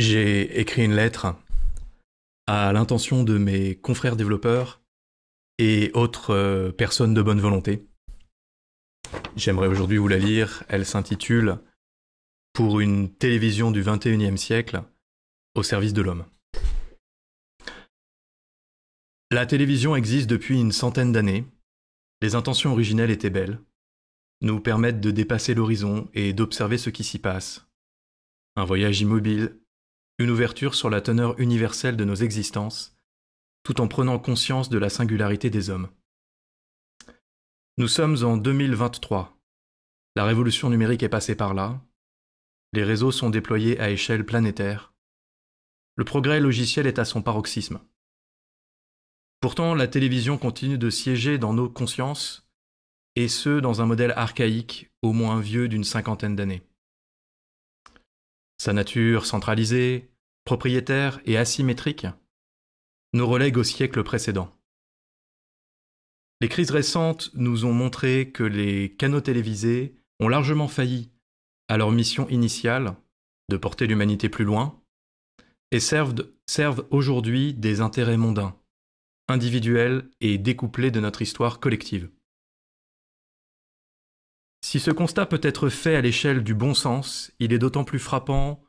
J'ai écrit une lettre à l'intention de mes confrères développeurs et autres euh, personnes de bonne volonté. J'aimerais aujourd'hui vous la lire. Elle s'intitule Pour une télévision du 21e siècle au service de l'homme. La télévision existe depuis une centaine d'années. Les intentions originelles étaient belles, nous permettent de dépasser l'horizon et d'observer ce qui s'y passe. Un voyage immobile une ouverture sur la teneur universelle de nos existences, tout en prenant conscience de la singularité des hommes. Nous sommes en 2023. La révolution numérique est passée par là. Les réseaux sont déployés à échelle planétaire. Le progrès logiciel est à son paroxysme. Pourtant, la télévision continue de siéger dans nos consciences, et ce, dans un modèle archaïque, au moins vieux d'une cinquantaine d'années. Sa nature centralisée, propriétaire et asymétriques, nous relègue au siècle précédent. Les crises récentes nous ont montré que les canaux télévisés ont largement failli à leur mission initiale de porter l'humanité plus loin et servent, servent aujourd'hui des intérêts mondains, individuels et découplés de notre histoire collective. Si ce constat peut être fait à l'échelle du bon sens, il est d'autant plus frappant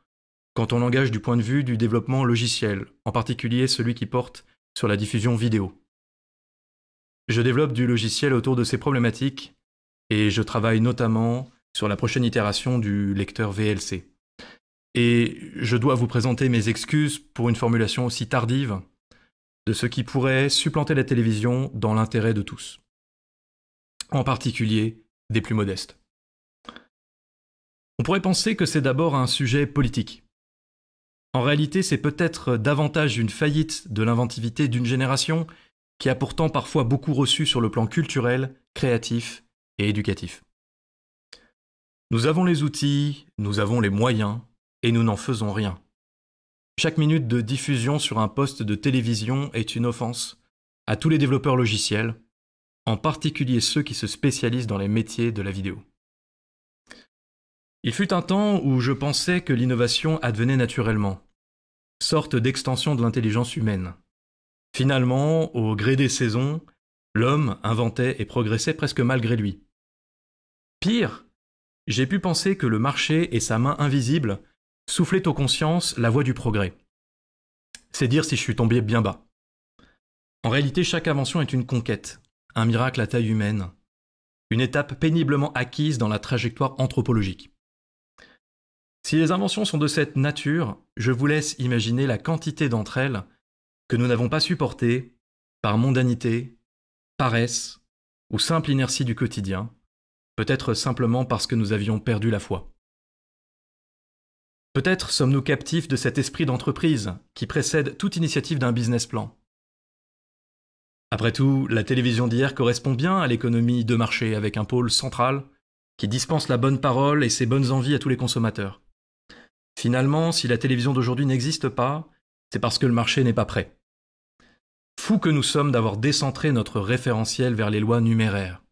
quand on l'engage du point de vue du développement logiciel, en particulier celui qui porte sur la diffusion vidéo. Je développe du logiciel autour de ces problématiques et je travaille notamment sur la prochaine itération du lecteur VLC. Et je dois vous présenter mes excuses pour une formulation aussi tardive de ce qui pourrait supplanter la télévision dans l'intérêt de tous, en particulier des plus modestes. On pourrait penser que c'est d'abord un sujet politique, en réalité, c'est peut-être davantage une faillite de l'inventivité d'une génération qui a pourtant parfois beaucoup reçu sur le plan culturel, créatif et éducatif. Nous avons les outils, nous avons les moyens, et nous n'en faisons rien. Chaque minute de diffusion sur un poste de télévision est une offense à tous les développeurs logiciels, en particulier ceux qui se spécialisent dans les métiers de la vidéo. Il fut un temps où je pensais que l'innovation advenait naturellement, sorte d'extension de l'intelligence humaine. Finalement, au gré des saisons, l'homme inventait et progressait presque malgré lui. Pire, j'ai pu penser que le marché et sa main invisible soufflaient aux consciences la voie du progrès. C'est dire si je suis tombé bien bas. En réalité, chaque invention est une conquête, un miracle à taille humaine, une étape péniblement acquise dans la trajectoire anthropologique. Si les inventions sont de cette nature, je vous laisse imaginer la quantité d'entre elles que nous n'avons pas supportées par mondanité, paresse ou simple inertie du quotidien, peut-être simplement parce que nous avions perdu la foi. Peut-être sommes-nous captifs de cet esprit d'entreprise qui précède toute initiative d'un business plan. Après tout, la télévision d'hier correspond bien à l'économie de marché avec un pôle central qui dispense la bonne parole et ses bonnes envies à tous les consommateurs. Finalement, si la télévision d'aujourd'hui n'existe pas, c'est parce que le marché n'est pas prêt. Fou que nous sommes d'avoir décentré notre référentiel vers les lois numéraires.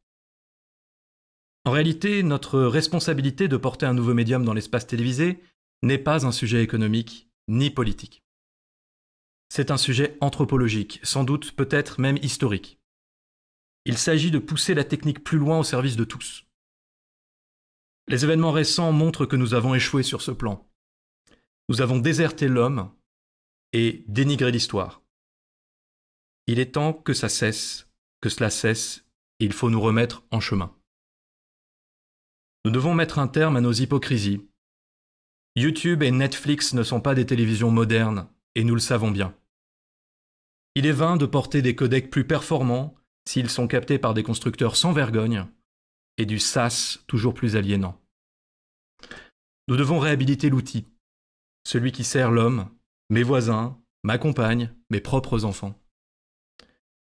En réalité, notre responsabilité de porter un nouveau médium dans l'espace télévisé n'est pas un sujet économique ni politique. C'est un sujet anthropologique, sans doute peut-être même historique. Il s'agit de pousser la technique plus loin au service de tous. Les événements récents montrent que nous avons échoué sur ce plan. Nous avons déserté l'homme et dénigré l'histoire. Il est temps que ça cesse, que cela cesse, et il faut nous remettre en chemin. Nous devons mettre un terme à nos hypocrisies. YouTube et Netflix ne sont pas des télévisions modernes, et nous le savons bien. Il est vain de porter des codecs plus performants s'ils sont captés par des constructeurs sans vergogne et du SAS toujours plus aliénant. Nous devons réhabiliter l'outil, celui qui sert l'homme, mes voisins, ma compagne, mes propres enfants.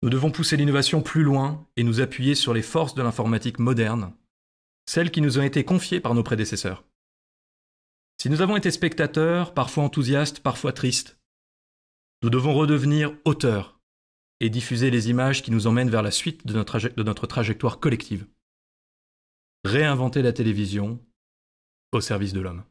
Nous devons pousser l'innovation plus loin et nous appuyer sur les forces de l'informatique moderne, celles qui nous ont été confiées par nos prédécesseurs. Si nous avons été spectateurs, parfois enthousiastes, parfois tristes, nous devons redevenir auteurs et diffuser les images qui nous emmènent vers la suite de notre, trajectoire collective. Réinventer la télévision au service de l'homme.